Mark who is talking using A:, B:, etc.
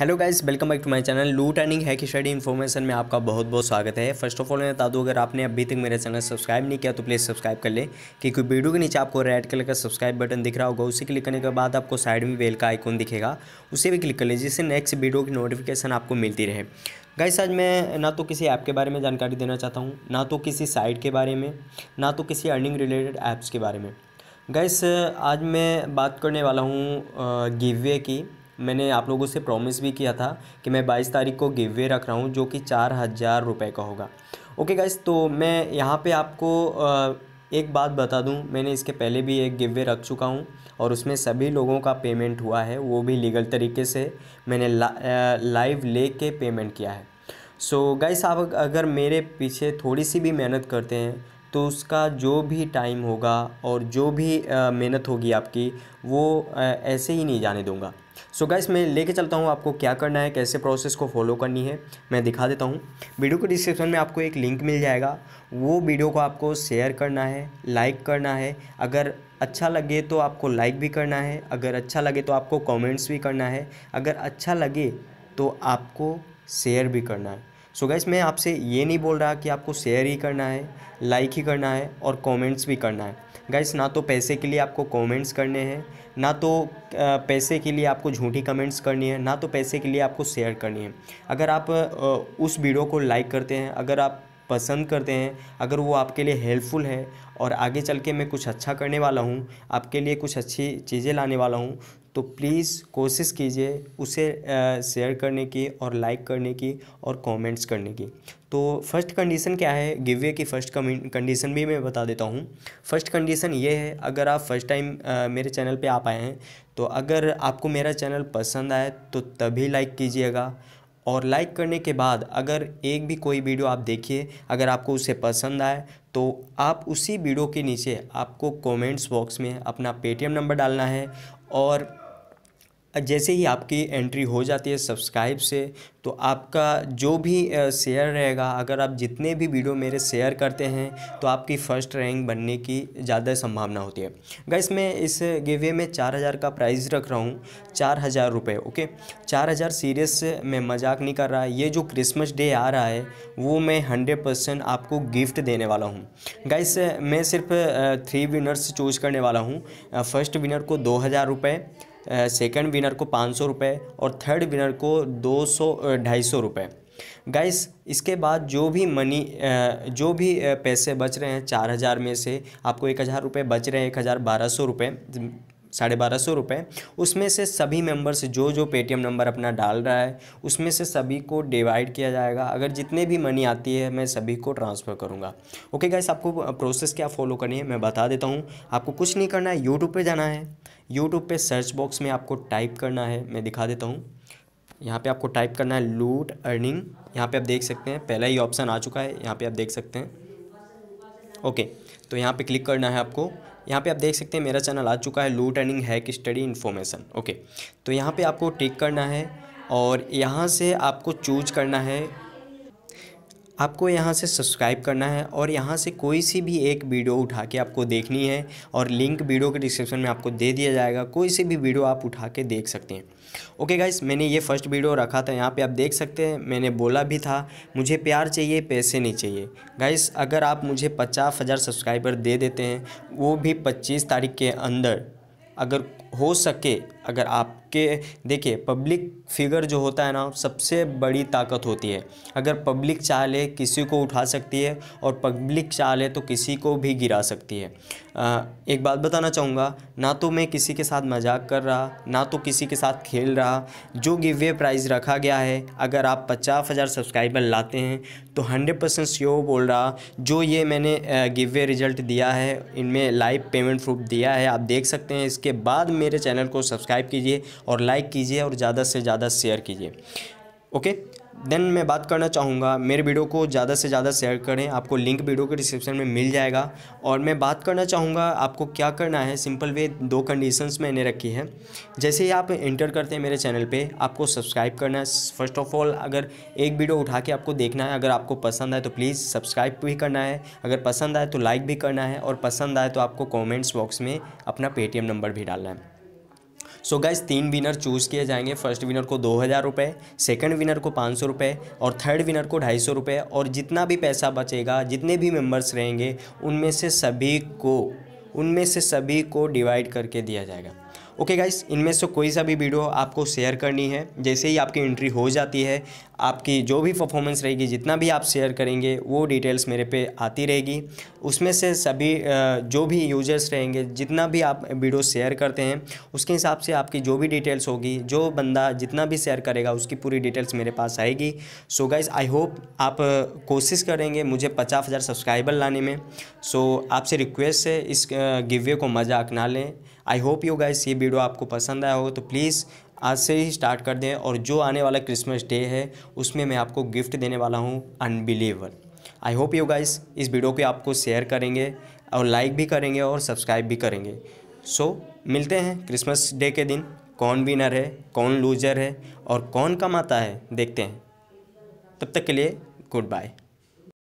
A: hello guys welcome back to my channel loot earning hack study information में आपका बहुत बहुत स्वागत है फर्स्ट ऑफ ऑल मैं बता दूँ अगर आपने अभी तक मेरा चैनल सब्सक्राइब नहीं किया तो प्लीज़ सब्सक्राइब कर लें क्योंकि वीडियो के नीचे आपको रेड कलर का सब्सक्राइब बटन दिख रहा होगा उसे क्लिक करने के बाद आपको साइड में बेल का आइकॉन दिखेगा उसे भी क्लिक कर लें जिससे नेक्स्ट वीडियो की नोटिफिकेशन आपको मिलती रहे गाइस आज मैं ना तो किसी ऐप के बारे में जानकारी देना चाहता हूँ ना तो किसी साइट के बारे में ना तो किसी अर्निंग रिलेटेड ऐप्स के बारे में गाइस आज मैं बात करने वाला हूँ गिवे की मैंने आप लोगों से प्रॉमिस भी किया था कि मैं बाईस तारीख को गिव वे रख रहा हूँ जो कि चार हज़ार रुपये का होगा ओके गाइस तो मैं यहाँ पर आपको एक बात बता दूँ मैंने इसके पहले भी एक गिव वे रख चुका हूँ और उसमें सभी लोगों का पेमेंट हुआ है वो भी लीगल तरीके से मैंने ला, लाइव ले के पेमेंट किया है सो so, गाइस आप अगर मेरे पीछे थोड़ी सी भी मेहनत करते हैं तो उसका जो भी टाइम होगा और जो भी मेहनत होगी आपकी वो ऐसे ही नहीं जाने दूँगा सो गाइस मैं लेके चलता हूँ आपको क्या करना है कैसे प्रोसेस को फॉलो करनी है मैं दिखा देता हूँ वीडियो के डिस्क्रिप्शन में आपको एक लिंक मिल जाएगा वो वीडियो को आपको शेयर करना है लाइक करना है अगर अच्छा लगे तो आपको लाइक भी करना है अगर अच्छा लगे तो आपको कॉमेंट्स भी करना है अगर अच्छा लगे तो आपको शेयर भी करना है सो so गैस मैं आपसे ये नहीं बोल रहा कि आपको शेयर ही करना है लाइक ही करना है और कमेंट्स भी करना है गाइस ना तो पैसे के लिए आपको कमेंट्स करने हैं ना तो पैसे के लिए आपको झूठी कमेंट्स करनी है ना तो पैसे के लिए आपको शेयर करनी है अगर आप उस वीडियो को लाइक करते हैं अगर आप पसंद करते हैं अगर वो आपके लिए हेल्पफुल है और आगे चल के मैं कुछ अच्छा करने वाला हूँ आपके लिए कुछ अच्छी चीज़ें लाने वाला हूँ तो प्लीज़ कोशिश कीजिए उसे शेयर करने की और लाइक करने की और कमेंट्स करने की तो फर्स्ट कंडीशन क्या है गिवे की फ़र्स्ट कंडीशन भी मैं बता देता हूँ फर्स्ट कंडीशन ये है अगर आप फर्स्ट टाइम मेरे चैनल पे आप आए हैं तो अगर आपको मेरा चैनल पसंद आए तो तभी लाइक कीजिएगा और लाइक करने के बाद अगर एक भी कोई वीडियो आप देखिए अगर आपको उसे पसंद आए तो आप उसी वीडियो के नीचे आपको कमेंट्स बॉक्स में अपना पेटीएम नंबर डालना है और जैसे ही आपकी एंट्री हो जाती है सब्सक्राइब से तो आपका जो भी शेयर रहेगा अगर आप जितने भी वीडियो मेरे शेयर करते हैं तो आपकी फ़र्स्ट रैंक बनने की ज़्यादा संभावना होती है गैस मैं इस गिवे में चार हज़ार का प्राइस रख रहा हूँ चार हज़ार रुपये ओके चार हज़ार सीरियस मैं मजाक नहीं कर रहा ये जो क्रिसमस डे आ रहा है वो मैं हंड्रेड परसेंट आपको गिफ्ट देने वाला हूँ गैस मैं सिर्फ थ्री विनर्स चूज करने वाला हूँ फर्स्ट विनर को दो हज़ार रुपये सेकंड विनर को पाँच सौ रुपये और थर्ड विनर को दो सौ ढाई सौ रुपये गाइस इसके बाद जो भी मनी जो भी पैसे बच रहे हैं चार हज़ार में से आपको एक हज़ार रुपये बच रहे हैं एक हज़ार बारह सौ रुपये साढ़े बारह सौ रुपये उसमें से सभी मेंबर्स जो जो पेटीएम नंबर अपना डाल रहा है उसमें से सभी को डिवाइड किया जाएगा अगर जितने भी मनी आती है मैं सभी को ट्रांसफ़र करूँगा ओके गाइस आपको प्रोसेस क्या फॉलो करनी है मैं बता देता हूँ आपको कुछ नहीं करना है यूट्यूब पर जाना है यूट्यूब पर सर्च बॉक्स में आपको टाइप करना है मैं दिखा देता हूँ यहाँ पे आपको टाइप करना है लूट अर्निंग यहाँ पे आप देख सकते हैं पहला ही ऑप्शन आ चुका है यहाँ पे आप देख सकते हैं ओके तो यहाँ पे क्लिक करना है आपको यहाँ पे आप देख सकते हैं मेरा चैनल आ चुका है loot earning hack study information okay तो यहाँ पे आपको टिक करना है और यहाँ से आपको चूज करना है आपको यहाँ से सब्सक्राइब करना है और यहाँ से कोई सी भी एक वीडियो उठा के आपको देखनी है और लिंक वीडियो के डिस्क्रिप्शन में आपको दे दिया जाएगा कोई सी भी वीडियो आप उठा के देख सकते हैं ओके गाइस मैंने ये फर्स्ट वीडियो रखा था यहाँ पे आप देख सकते हैं मैंने बोला भी था मुझे प्यार चाहिए पैसे नहीं चाहिए गाइस अगर आप मुझे पचास हज़ार सब्सक्राइबर दे देते हैं वो भी पच्चीस तारीख के अंदर अगर हो सके अगर आपके देखिए पब्लिक फिगर जो होता है ना सबसे बड़ी ताकत होती है अगर पब्लिक चाह ले किसी को उठा सकती है और पब्लिक चाह ले तो किसी को भी गिरा सकती है आ, एक बात बताना चाहूँगा ना तो मैं किसी के साथ मजाक कर रहा ना तो किसी के साथ खेल रहा जो गिवे प्राइज़ रखा गया है अगर आप पचास हज़ार सब्सक्राइबर लाते हैं तो हंड्रेड परसेंट श्योर बोल रहा जो ये मैंने गिवे रिजल्ट दिया है इनमें लाइव पेमेंट प्रूफ दिया है आप देख सकते हैं इसके बाद मेरे मेरे चैनल को सब्सक्राइब कीजिए और लाइक कीजिए और ज़्यादा से ज़्यादा शेयर कीजिए ओके देन मैं बात करना चाहूँगा मेरे वीडियो को ज़्यादा से ज़्यादा शेयर करें आपको लिंक वीडियो के डिस्क्रिप्शन में मिल जाएगा और मैं बात करना चाहूँगा आपको क्या करना है सिंपल वे दो कंडीशंस मैंने रखी है जैसे ही आप इंटर करते हैं मेरे चैनल पे आपको सब्सक्राइब करना है फर्स्ट ऑफ ऑल अगर एक वीडियो उठा के आपको देखना है अगर आपको पसंद आए तो प्लीज़ सब्सक्राइब भी करना है अगर पसंद आए तो लाइक भी करना है और पसंद आए तो आपको कॉमेंट्स बॉक्स में अपना पेटीएम नंबर भी डालना है सो so गाइज तीन विनर चूज़ किए जाएंगे फर्स्ट विनर को दो हज़ार रुपये सेकेंड विनर को पाँच सौ रुपये और थर्ड विनर को ढाई सौ रुपये और जितना भी पैसा बचेगा जितने भी मेम्बर्स रहेंगे उनमें से सभी को उनमें से सभी को डिवाइड करके दिया जाएगा ओके गाइस इनमें से कोई सा भी वीडियो आपको शेयर करनी है जैसे ही आपकी एंट्री हो जाती है आपकी जो भी परफॉर्मेंस रहेगी जितना भी आप शेयर करेंगे वो डिटेल्स मेरे पे आती रहेगी उसमें से सभी जो भी यूजर्स रहेंगे जितना भी आप वीडियो शेयर करते हैं उसके हिसाब से आपकी जो भी डिटेल्स होगी जो बंदा जितना भी शेयर करेगा उसकी पूरी डिटेल्स मेरे पास आएगी सो गाइज आई होप आप कोशिश करेंगे मुझे पचास हज़ार सब्सक्राइबर लाने में सो आपसे रिक्वेस्ट है इस गिवे को मजाक ना लें आई होप यू गाइस ये वीडियो आपको पसंद आया हो तो प्लीज़ आज से ही स्टार्ट कर दें और जो आने वाला क्रिसमस डे है उसमें मैं आपको गिफ्ट देने वाला हूँ unbelievable I hope you guys इस वीडियो को आपको शेयर करेंगे और लाइक भी करेंगे और सब्सक्राइब भी करेंगे सो so, मिलते हैं क्रिसमस डे के दिन कौन विनर है कौन लूजर है और कौन कमाता है देखते हैं तब तक के लिए गुड बाय